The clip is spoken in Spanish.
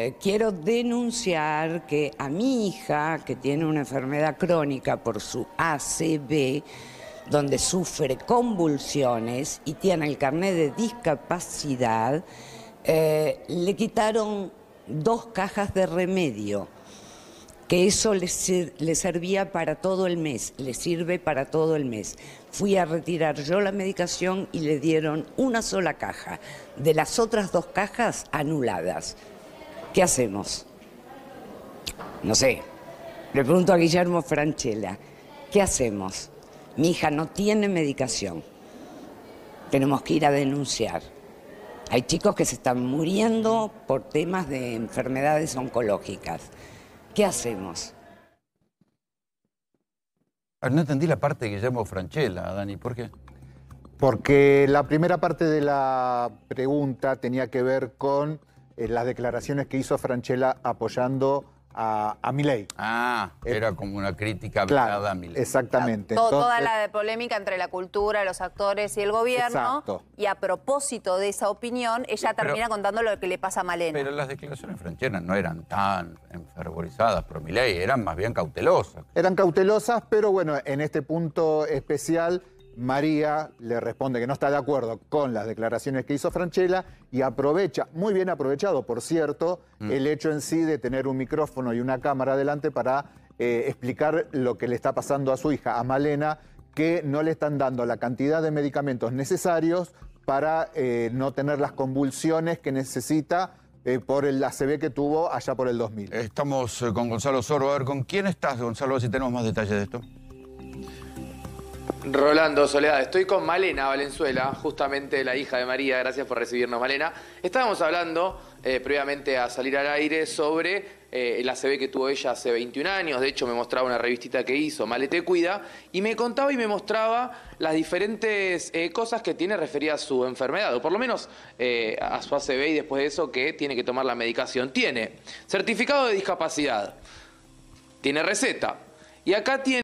Eh, quiero denunciar que a mi hija, que tiene una enfermedad crónica por su ACB, donde sufre convulsiones y tiene el carnet de discapacidad, eh, le quitaron dos cajas de remedio, que eso le servía para todo el mes, le sirve para todo el mes. Fui a retirar yo la medicación y le dieron una sola caja, de las otras dos cajas anuladas. ¿qué hacemos? No sé, le pregunto a Guillermo Franchella, ¿qué hacemos? Mi hija no tiene medicación, tenemos que ir a denunciar. Hay chicos que se están muriendo por temas de enfermedades oncológicas. ¿Qué hacemos? Ah, no entendí la parte de Guillermo Franchella, Dani, ¿por qué? Porque la primera parte de la pregunta tenía que ver con eh, las declaraciones que hizo Franchella apoyando a, a Milei. Ah, eh, era como una crítica claro, a Milei. Exactamente. toda la polémica entre la cultura, los actores y el gobierno. Y a propósito de esa opinión, ella termina contando lo que le pasa a Malena. Pero las declaraciones Franchella no eran tan enfervorizadas por Milei, eran más bien cautelosas. Eran cautelosas, pero bueno, en este punto especial María le responde que no está de acuerdo con las declaraciones que hizo Franchella y aprovecha, muy bien aprovechado, por cierto, mm. el hecho en sí de tener un micrófono y una cámara adelante para eh, explicar lo que le está pasando a su hija, a Malena, que no le están dando la cantidad de medicamentos necesarios para eh, no tener las convulsiones que necesita eh, por el ACV que tuvo allá por el 2000. Estamos con Gonzalo Soro. A ver, ¿con quién estás, Gonzalo? si tenemos más detalles de esto. Rolando, Soledad, estoy con Malena Valenzuela, justamente la hija de María, gracias por recibirnos Malena. Estábamos hablando eh, previamente a salir al aire sobre la eh, el ACB que tuvo ella hace 21 años, de hecho me mostraba una revistita que hizo, Malete Cuida, y me contaba y me mostraba las diferentes eh, cosas que tiene referidas a su enfermedad, o por lo menos a su ACB y después de eso que tiene que tomar la medicación. Tiene certificado de discapacidad, tiene receta, y acá tiene...